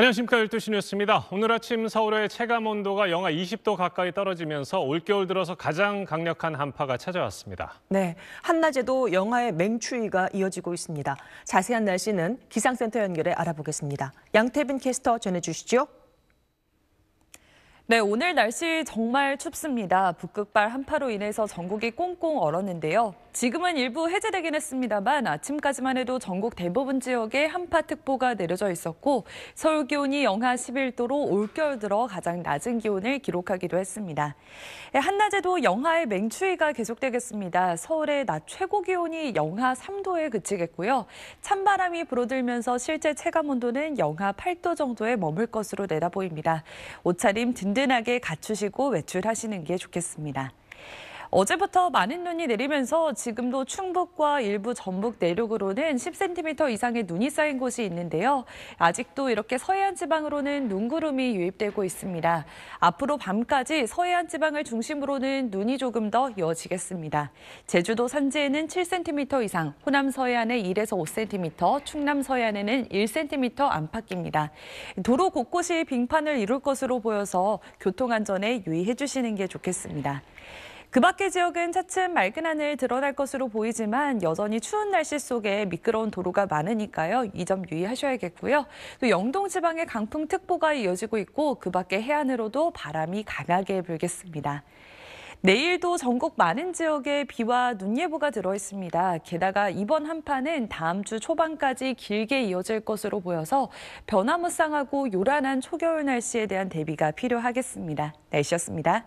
안녕하십니까 12시 뉴스입니다. 오늘 아침 서울의 체감 온도가 영하 20도 가까이 떨어지면서 올겨울 들어서 가장 강력한 한파가 찾아왔습니다. 네, 한낮에도 영하의 맹추위가 이어지고 있습니다. 자세한 날씨는 기상센터 연결해 알아보겠습니다. 양태빈 캐스터 전해주시죠. 네, 오늘 날씨 정말 춥습니다. 북극발 한파로 인해서 전국이 꽁꽁 얼었는데요. 지금은 일부 해제되긴 했습니다만 아침까지만 해도 전국 대부분 지역에 한파특보가 내려져 있었고 서울 기온이 영하 11도로 올겨울 들어 가장 낮은 기온을 기록하기도 했습니다. 예, 한낮에도 영하의 맹추위가 계속되겠습니다. 서울의 낮 최고 기온이 영하 3도에 그치겠고요. 찬바람이 불어들면서 실제 체감 온도는 영하 8도 정도에 머물 것으로 내다보입니다. 옷차림 딘 든든하게 갖추시고 외출하시는 게 좋겠습니다. 어제부터 많은 눈이 내리면서 지금도 충북과 일부 전북 내륙으로는 10cm 이상의 눈이 쌓인 곳이 있는데요. 아직도 이렇게 서해안 지방으로는 눈구름이 유입되고 있습니다. 앞으로 밤까지 서해안 지방을 중심으로는 눈이 조금 더 이어지겠습니다. 제주도 산지에는 7cm 이상, 호남 서해안에 1에서 5cm, 충남 서해안에는 1cm 안팎입니다. 도로 곳곳이 빙판을 이룰 것으로 보여서 교통안전에 유의해 주시는 게 좋겠습니다. 그 밖의 지역은 차츰 맑은 하늘 드러날 것으로 보이지만 여전히 추운 날씨 속에 미끄러운 도로가 많으니까요. 이 점 유의하셔야겠고요. 또 영동 지방에 강풍특보가 이어지고 있고 그 밖의 해안으로도 바람이 강하게 불겠습니다. 내일도 전국 많은 지역에 비와 눈 예보가 들어 있습니다. 게다가 이번 한파는 다음 주 초반까지 길게 이어질 것으로 보여서 변화무쌍하고 요란한 초겨울 날씨에 대한 대비가 필요하겠습니다. 날씨였습니다.